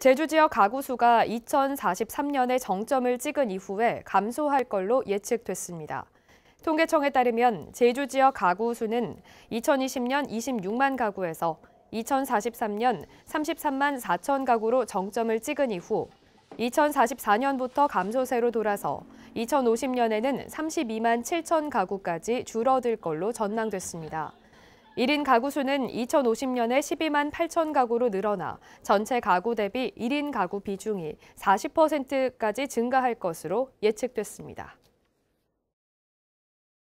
제주 지역 가구 수가 2043년에 정점을 찍은 이후에 감소할 걸로 예측됐습니다. 통계청에 따르면 제주 지역 가구 수는 2020년 26만 가구에서 2043년 33만 4천 가구로 정점을 찍은 이후 2044년부터 감소세로 돌아서 2050년에는 32만 7천 가구까지 줄어들 걸로 전망됐습니다. 1인 가구 수는 2050년에 12만 8천 가구로 늘어나 전체 가구 대비 1인 가구 비중이 40%까지 증가할 것으로 예측됐습니다.